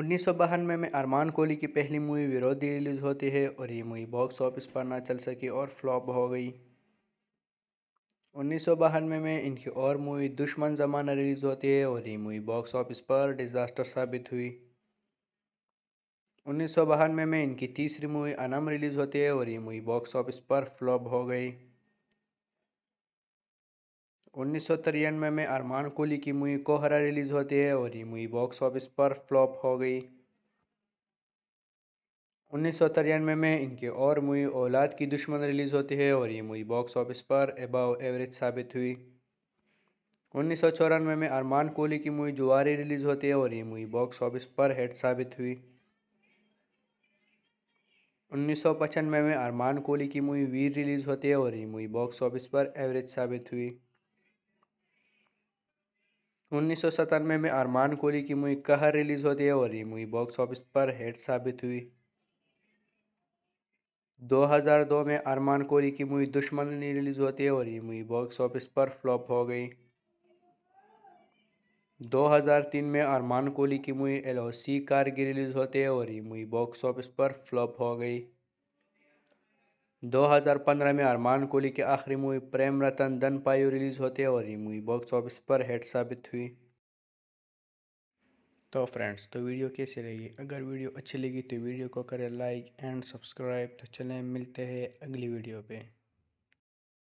उन्नीस में, में अरमान कोहली की पहली मूवी विरोधी रिलीज़ होती है और ये मूवी बॉक्स ऑफिस पर ना चल सकी और फ्लॉप हो गई उन्नीस में, में इनकी और मूवी दुश्मन ज़माना रिलीज़ होती है और ये मूवी बॉक्स ऑफिस पर डिज़ास्टर साबित हुई उन्नीस में, में इनकी तीसरी मूवी अनम रिलीज़ होती है और ये मूवी बॉक्स ऑफिस पर फ्लॉप हो गई उन्नीस सौ तिरानवे में अरमान कोहली की मूवी कोहरा रिलीज होती है और ये मूवी बॉक्स ऑफिस पर फ्लॉप हो गई उन्नीस सौ तिरानवे में इनके और मूवी औलाद की दुश्मन रिलीज़ होती है और ये मूवी बॉक्स ऑफिस पर एबाव एवरेज साबित हुई उन्नीस सौ चौरानवे में अरमान कोहली की मूवी जुआरी रिलीज़ होती है और ये मूवी बॉक्स ऑफिस पर हिट साबित हुई उन्नीस सौ पचानवे में अरमान कोहली की मूवी वीर रिलीज़ होती है और ये मूवी बॉक्स ऑफिस पर एवरेज साबित हुई उन्नीस सौ में अरमान कोहली की मूवी कहर रिलीज़ होती है और ये मूवी बॉक्स ऑफिस पर हिट साबित हुई 2002 में अरमान कोहली की मूवी दुश्मन रिलीज़ होती है और ये मूवी बॉक्स ऑफिस पर फ्लॉप हो गई 2003 में अरमान कोहली की movie LOC O C Kargil release होती है और ये मूवी बॉक्स ऑफिस पर फ्लॉप हो गई 2015 में अरमान कोहली की आखिरी मूवी प्रेम रतन दन पायु रिलीज़ होती है और ये मूवी बॉक्स ऑफिस पर हिट साबित हुई तो फ्रेंड्स तो वीडियो कैसी लगी अगर वीडियो अच्छी लगी तो वीडियो को करें लाइक एंड सब्सक्राइब तो चलें मिलते हैं अगली वीडियो पे